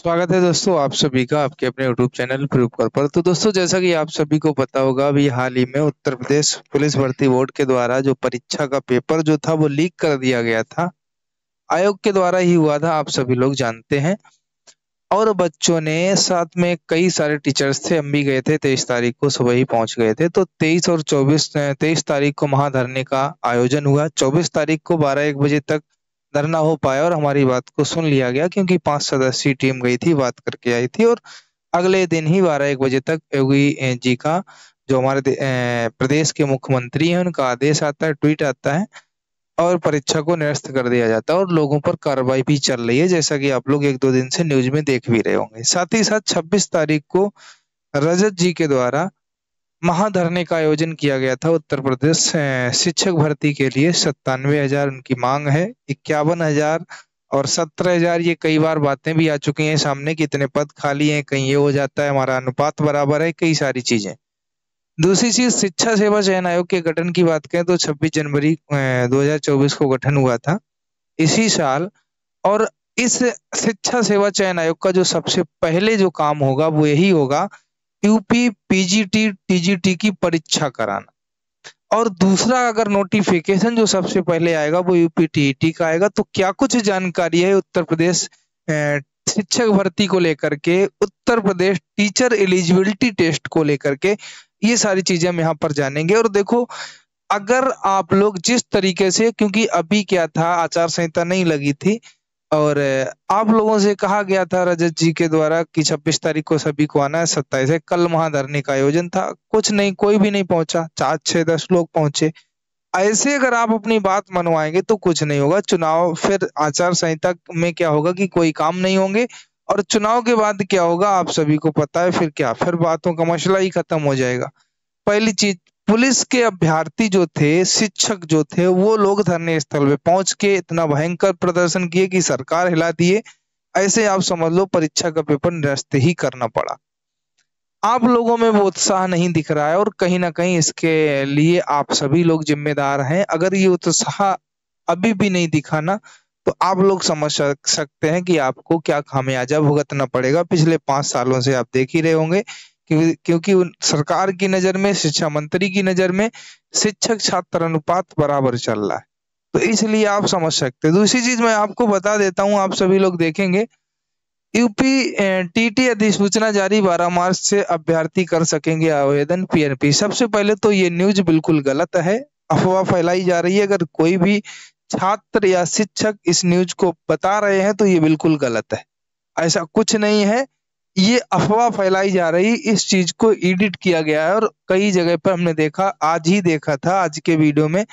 स्वागत है दोस्तों आप सभी का आपके अपने यूट्यूब चैनल प्रूपकर पर तो दोस्तों जैसा कि आप सभी को पता होगा अभी हाल ही में उत्तर प्रदेश पुलिस भर्ती बोर्ड के द्वारा जो परीक्षा का पेपर जो था वो लीक कर दिया गया था आयोग के द्वारा ही हुआ था आप सभी लोग जानते हैं और बच्चों ने साथ में कई सारे टीचर्स थे हम भी गए थे तेईस तारीख को सुबह ही पहुंच गए थे तो तेईस और चौबीस तेईस तारीख को महाधरने का आयोजन हुआ चौबीस तारीख को बारह एक बजे तक धरना हो पाया और हमारी बात को सुन लिया गया क्योंकि पांच सदस्यीय टीम गई थी बात करके आई थी और अगले दिन ही बारह एक बजे तक योगी जी का जो हमारे प्रदेश के मुख्यमंत्री हैं उनका आदेश आता है ट्वीट आता है और परीक्षा को निरस्त कर दिया जाता है और लोगों पर कार्रवाई भी चल रही है जैसा कि आप लोग एक दो दिन से न्यूज में देख भी रहे होंगे साथ ही साथ 26 तारीख को रजत जी के द्वारा महाधरने का आयोजन किया गया था उत्तर प्रदेश शिक्षक भर्ती के लिए सत्तानवे हजार उनकी मांग है इक्यावन हजार और सत्रह हजार ये कई बार बातें भी आ चुकी हैं सामने कि इतने पद खाली हैं कहीं ये हो जाता है हमारा अनुपात बराबर है कई सारी चीजें दूसरी चीज शिक्षा सेवा चयन आयोग के गठन की बात करें तो 26 जनवरी 2024 को गठन हुआ था इसी साल और इस शिक्षा सेवा चयन आयोग का जो सबसे पहले जो काम होगा वो यही होगा यूपी पीजीटी टीजीटी की परीक्षा कराना और दूसरा अगर नोटिफिकेशन जो सबसे पहले आएगा वो यूपी टीईटी e का आएगा तो क्या कुछ जानकारी है उत्तर प्रदेश शिक्षक भर्ती को लेकर के Uttar Pradesh teacher eligibility test को लेकर के ये सारी चीजें हम यहाँ पर जानेंगे और देखो अगर आप लोग जिस तरीके से क्योंकि अभी क्या था आचार संहिता नहीं लगी थी और आप लोगों से कहा गया था रजत जी के द्वारा कि 26 तारीख को सभी को आना है सत्ताईस है कल महाधरने का आयोजन था कुछ नहीं कोई भी नहीं पहुंचा चार छह दस लोग पहुंचे ऐसे अगर आप अपनी बात मनवाएंगे तो कुछ नहीं होगा चुनाव फिर आचार संहिता में क्या होगा कि कोई काम नहीं होंगे और चुनाव के बाद क्या होगा आप सभी को पता है फिर क्या फिर बातों का मसला ही खत्म हो जाएगा पहली चीज पुलिस के अभ्यर्थी जो थे शिक्षक जो थे वो लोग धरने स्थल पे पहुंच के इतना भयंकर प्रदर्शन किए कि सरकार हिला दिए ऐसे आप समझ लो परीक्षा का पेपर निरस्त ही करना पड़ा आप लोगों में वो उत्साह नहीं दिख रहा है और कहीं ना कहीं इसके लिए आप सभी लोग जिम्मेदार हैं अगर ये उत्साह अभी भी नहीं दिखा ना तो आप लोग समझ सकते हैं कि आपको क्या खामियाजा भुगतना पड़ेगा पिछले पांच सालों से आप देख ही रहे होंगे क्योंकि सरकार की नजर में शिक्षा मंत्री की नजर में शिक्षक छात्र अनुपात बराबर चल रहा है तो इसलिए आप समझ सकते हैं दूसरी चीज मैं आपको बता देता हूँ आप सभी लोग देखेंगे यूपी टीटी अधिसूचना जारी 12 मार्च से अभ्यर्थी कर सकेंगे आवेदन पीएनपी सबसे पहले तो ये न्यूज बिल्कुल गलत है अफवाह फैलाई जा रही है अगर कोई भी छात्र या शिक्षक इस न्यूज को बता रहे हैं तो ये बिल्कुल गलत है ऐसा कुछ नहीं है ये अफवाह फैलाई जा रही इस चीज को एडिट किया गया है और कई जगह पर हमने देखा आज ही देखा था आज के वीडियो में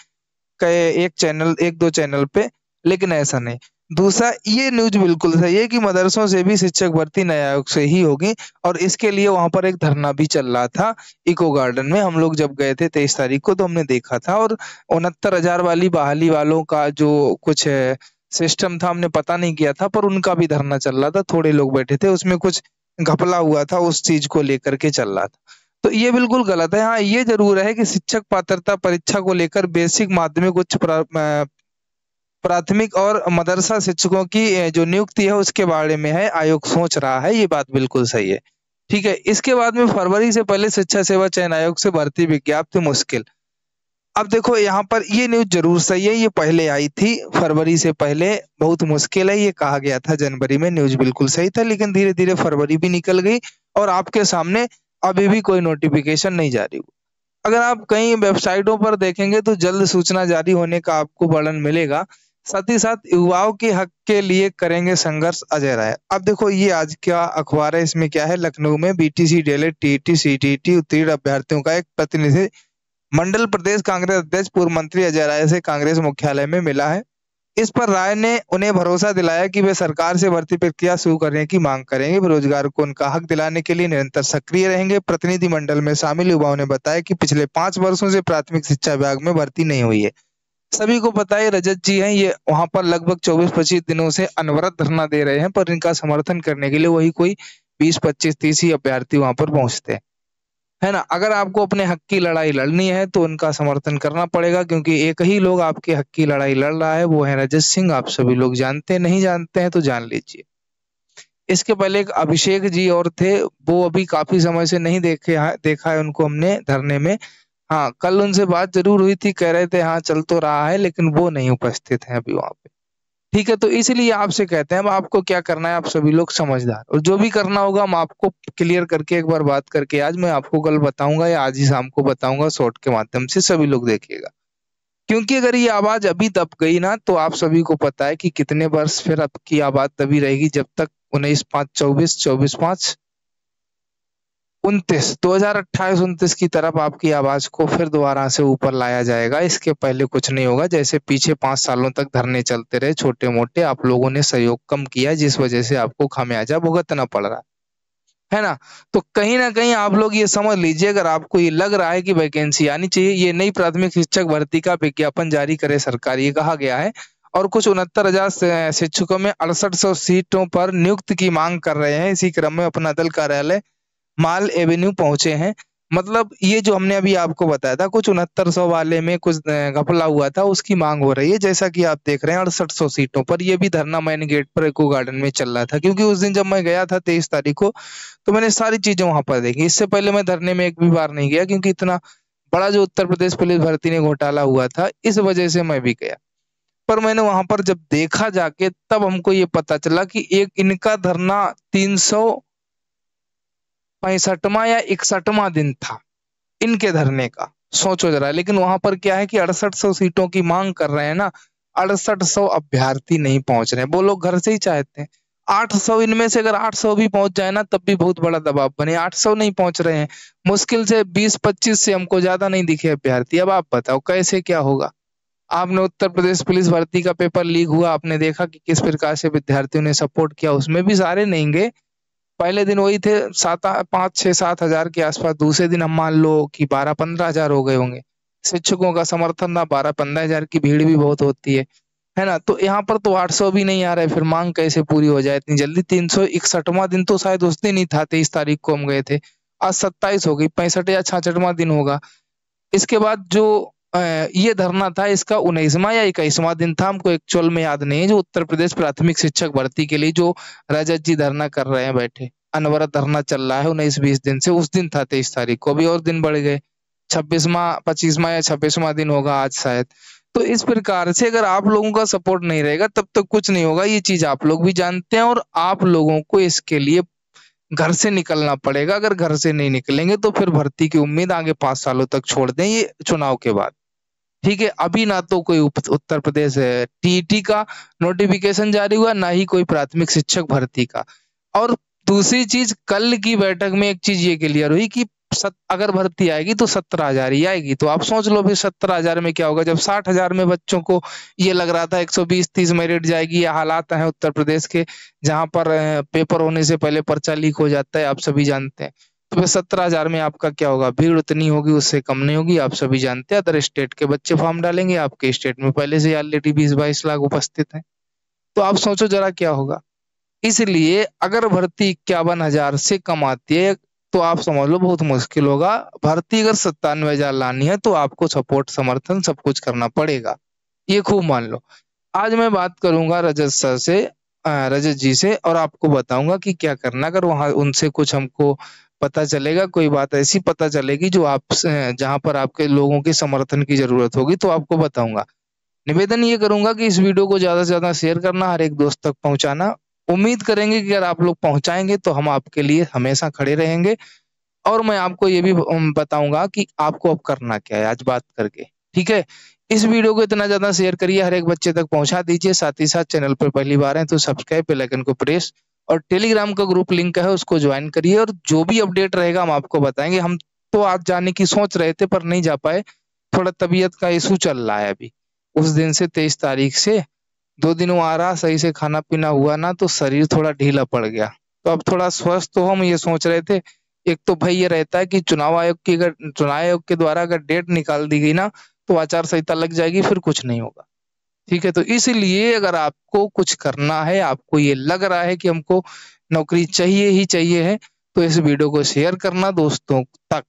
एक चैनल एक दो चैनल पे लेकिन ऐसा नहीं दूसरा ये न्यूज बिल्कुल सही है कि मदरसों से भी शिक्षक भर्ती नए आयोग से ही होगी और इसके लिए वहां पर एक धरना भी चल रहा था इको गार्डन में हम लोग जब गए थे तेईस तारीख को तो हमने देखा था और उनहत्तर हजार वाली बहाली वालों का जो कुछ सिस्टम था हमने पता नहीं किया था पर उनका भी धरना चल रहा था थोड़े लोग बैठे थे उसमें कुछ घपला हुआ था उस चीज को लेकर के चल रहा था तो ये बिल्कुल गलत है हाँ ये जरूर है कि शिक्षक पात्रता परीक्षा को लेकर बेसिक माध्यमिक उच्च प्राथमिक और मदरसा शिक्षकों की जो नियुक्ति है उसके बारे में है आयोग सोच रहा है ये बात बिल्कुल सही है ठीक है इसके बाद में फरवरी से पहले शिक्षा सेवा चयन आयोग से भर्ती विज्ञाप्ति मुश्किल अब देखो यहाँ पर ये न्यूज जरूर सही है ये पहले आई थी फरवरी से पहले बहुत मुश्किल है ये कहा गया था जनवरी में न्यूज बिल्कुल सही था लेकिन धीरे धीरे फरवरी भी निकल गई और आपके सामने अभी भी कोई नोटिफिकेशन नहीं जारी हुआ अगर आप कई वेबसाइटों पर देखेंगे तो जल्द सूचना जारी होने का आपको वर्णन मिलेगा साथ ही साथ युवाओं के हक के लिए करेंगे संघर्ष अजय राय अब देखो ये आज क्या अखबार है इसमें क्या है लखनऊ में BTC T T C T T उत्तीर्ण अभ्यर्थियों का एक प्रतिनिधि मंडल प्रदेश कांग्रेस अध्यक्ष पूर्व मंत्री अजय राय से कांग्रेस मुख्यालय में मिला है इस पर राय ने उन्हें भरोसा दिलाया कि वे सरकार से भर्ती प्रक्रिया शुरू करने की मांग करेंगे बेरोजगार को उनका हक दिलाने के लिए निरंतर सक्रिय रहेंगे प्रतिनिधि मंडल में शामिल युवाओं ने बताया कि पिछले पांच वर्षों से प्राथमिक शिक्षा विभाग में भर्ती नहीं हुई है सभी को पता है रजत जी हैं ये वहां पर लगभग 24-25 दिनों से अनवरत धरना दे रहे हैं पर इनका समर्थन करने के लिए वही कोई 20-25-30 ही अभ्यर्थी वहां पर पहुंचते हैं है ना अगर आपको अपने हक की लड़ाई लड़नी है तो उनका समर्थन करना पड़ेगा क्योंकि एक ही लोग आपके हक की लड़ाई लड़ रहा है वो है रजत सिंह आप सभी लोग जानते हैं नहीं जानते हैं तो जान लीजिए इसके पहले एक अभिषेक जी और थे वो अभी काफी समय से नहीं देखे हाँ, देखा है उनको हमने धरने में हाँ कल उनसे बात जरूर हुई थी कह रहे थे हाँ चल तो रहा है लेकिन वो नहीं उपस्थित है अभी वहां पे ठीक है तो इसलिए आपसे कहते हैं आपको क्या करना है आप सभी लोग समझदार और जो भी करना होगा हम आपको क्लियर करके एक बार बात करके आज मैं आपको कल बताऊंगा या आज ही शाम को बताऊंगा शॉर्ट के माध्यम से सभी लोग देखिएगा क्योंकि अगर ये आवाज अभी दब गई ना तो आप सभी को पता है कि कितने वर्ष फिर आपकी आवाज तभी रहेगी जब तक उन्नीस पांच चौबीस चौबीस पांच उन्तीस दो हजार अट्ठाईस उन्तीस की तरफ आपकी आवाज को फिर दोबारा से ऊपर लाया जाएगा इसके पहले कुछ नहीं होगा जैसे पीछे पांच सालों तक धरने चलते रहे छोटे मोटे आप लोगों ने सहयोग कम किया जिस वजह से आपको खामियाजा भुगतना पड़ रहा है है ना तो कहीं ना कहीं आप लोग ये समझ लीजिए अगर आपको ये लग रहा है कि वैकेंसी आनी चाहिए ये नई प्राथमिक शिक्षक भर्ती का विज्ञापन जारी करे सरकार ये कहा गया है और कुछ उनहत्तर हजार शिक्षकों में अड़सठ सीटों पर नियुक्त की मांग कर रहे हैं इसी क्रम में अपना दल कार्यालय माल एवेन्यू पहुंचे हैं मतलब ये जो हमने अभी आपको बताया था कुछ उनहत्तर सौ वाले में कुछ घपला हुआ था उसकी मांग हो रही है जैसा कि आप देख रहे हैं अड़सठ सौ सीटों पर ये भी धरना मैन गेट पर इको गार्डन में चल रहा था क्योंकि उस दिन जब मैं गया था तेईस तारीख को तो मैंने सारी चीजें वहां पर देखी इससे पहले मैं धरने में एक भी बार नहीं गया क्योंकि इतना बड़ा जो उत्तर प्रदेश पुलिस भर्ती ने घोटाला हुआ था इस वजह से मैं भी गया पर मैंने वहां पर जब देखा जाके तब हमको ये पता चला कि एक इनका धरना तीन पैंसठवा या इकसठवा दिन था इनके धरने का सोचो जरा लेकिन वहां पर क्या है कि अड़सठ सौ सीटों की मांग कर रहे हैं ना अड़सठ सौ अभ्यर्थी नहीं पहुंच रहे वो लोग घर से ही चाहते हैं आठ सौ इनमें से अगर आठ सौ भी पहुंच जाए ना तब भी बहुत बड़ा दबाव बने आठ सौ नहीं पहुंच रहे हैं मुश्किल से बीस पच्चीस से हमको ज्यादा नहीं दिखे अभ्यर्थी अब आप बताओ कैसे क्या होगा आपने उत्तर प्रदेश पुलिस भर्ती का पेपर लीक हुआ आपने देखा कि किस प्रकार से विद्यार्थियों ने सपोर्ट किया उसमें भी सारे नहीं गए पहले दिन वही थे सात पाँच छः सात हजार के आसपास दूसरे दिन हम मान लो कि बारह पंद्रह हजार हो गए होंगे शिक्षकों का समर्थन ना बारह पंद्रह हजार की भीड़ भी बहुत होती है है ना तो यहाँ पर तो आठ सौ भी नहीं आ रहा है फिर मांग कैसे पूरी हो जाए इतनी जल्दी तीन सौ इकसठवा दिन तो शायद उस दिन ही था तेईस तारीख को हम गए थे आज सत्ताईस हो गई पैंसठ या छाछठवा दिन होगा इसके बाद जो ये धरना था इसका उन्नीसवा या इक्कीसवा दिन था हमको एक्चुअल में याद नहीं है जो उत्तर प्रदेश प्राथमिक शिक्षक भर्ती के लिए जो रजत जी धरना कर रहे हैं बैठे अनवरत धरना चल रहा है उन्नीस बीस दिन से उस दिन था तेईस तारीख को अभी और दिन बढ़ गए छब्बीसवा पच्चीसवा या छब्बीसवा दिन होगा आज शायद तो इस प्रकार से अगर आप लोगों का सपोर्ट नहीं रहेगा तब तक तो कुछ नहीं होगा ये चीज आप लोग भी जानते हैं और आप लोगों को इसके लिए घर से निकलना पड़ेगा अगर घर से नहीं निकलेंगे तो फिर भर्ती की उम्मीद आगे पांच सालों तक छोड़ दें ये चुनाव के बाद ठीक है अभी ना तो कोई उत्तर प्रदेश टीईटी e का नोटिफिकेशन जारी हुआ ना ही कोई प्राथमिक शिक्षक भर्ती का और दूसरी चीज कल की बैठक में एक चीज ये क्लियर हुई कि सत, अगर भर्ती आएगी तो सत्रह हजार ही आएगी तो आप सोच लो फिर सत्रह हजार में क्या होगा जब साठ हजार में बच्चों को ये लग रहा था एक सौ बीस तीस मेरिट जाएगी ये हालात हैं उत्तर प्रदेश के जहां पर पेपर होने से पहले पर्चा लीक हो जाता है आप सभी जानते हैं तो भाई सत्रह हजार में आपका क्या होगा भीड़ उतनी होगी उससे कम नहीं होगी आप सभी जानते हैं अदर स्टेट के बच्चे फॉर्म डालेंगे आपके स्टेट में पहले से ऑलरेडी बीस बाईस लाख उपस्थित हैं तो आप सोचो जरा क्या होगा इसलिए अगर भर्ती इक्यावन हजार से कम आती है तो आप समझ लो बहुत मुश्किल होगा भर्ती अगर सत्तानवे हजार लानी है तो आपको सपोर्ट समर्थन सब कुछ करना पड़ेगा ये खूब मान लो आज मैं बात करूंगा रजत सर से रजत जी से और आपको बताऊंगा कि क्या करना अगर वहां उनसे कुछ हमको पता चलेगा कोई बात ऐसी पता चलेगी जो आप जहां पर आपके लोगों के समर्थन की जरूरत होगी तो आपको बताऊंगा निवेदन ये करूंगा कि इस वीडियो को ज्यादा से ज्यादा शेयर करना हर एक दोस्त तक पहुंचाना उम्मीद करेंगे कि अगर आप लोग पहुंचाएंगे तो हम आपके लिए हमेशा खड़े रहेंगे और मैं आपको ये भी बताऊंगा कि आपको अब करना क्या है आज बात करके ठीक है इस वीडियो को इतना ज्यादा शेयर करिए हर एक बच्चे तक पहुंचा दीजिए साथ ही साथ चैनल पर पहली बार है तो सब्सक्राइब बेल को प्रेस और टेलीग्राम का ग्रुप लिंक है उसको ज्वाइन करिए और जो भी अपडेट रहेगा हम आपको बताएंगे हम तो आज जाने की सोच रहे थे पर नहीं जा पाए थोड़ा तबीयत का इशू चल रहा है अभी उस दिन से तेईस तारीख से दो दिन आ रहा सही से खाना पीना हुआ ना तो शरीर थोड़ा ढीला पड़ गया तो अब थोड़ा स्वस्थ तो हम ये सोच रहे थे एक तो भाई ये रहता है कि चुनाव आयोग की अगर चुनाव आयोग के द्वारा अगर डेट निकाल दी गई ना तो आचार संहिता लग जाएगी फिर कुछ नहीं होगा ठीक है तो इसलिए अगर आपको कुछ करना है आपको ये लग रहा है कि हमको नौकरी चाहिए ही चाहिए है तो इस वीडियो को शेयर करना दोस्तों तक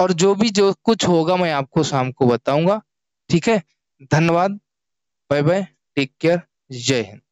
और जो भी जो कुछ होगा मैं आपको शाम को बताऊंगा ठीक है धन्यवाद बाय बाय टेक केयर जय हिंद